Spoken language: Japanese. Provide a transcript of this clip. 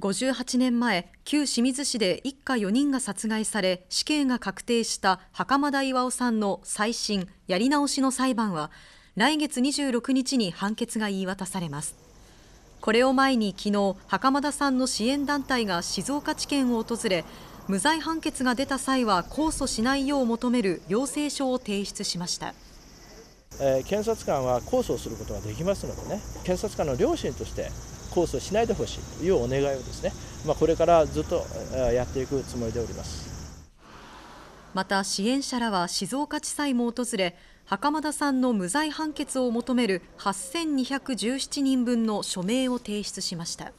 58年前、旧清水市で一家4人が殺害され死刑が確定した袴田巌さんの再審・やり直しの裁判は来月26日に判決が言い渡されます。これを前に昨日、袴田さんの支援団体が静岡地検を訪れ、無罪判決が出た際は控訴しないよう求める要請書を提出しました。検察官は控訴することができますのでね、検察官の両親としてコースをしないでほしいというお願いをですね、まあ、これからずっとやっていくつもりでおりますまた支援者らは静岡地裁も訪れ袴田さんの無罪判決を求める8217人分の署名を提出しました。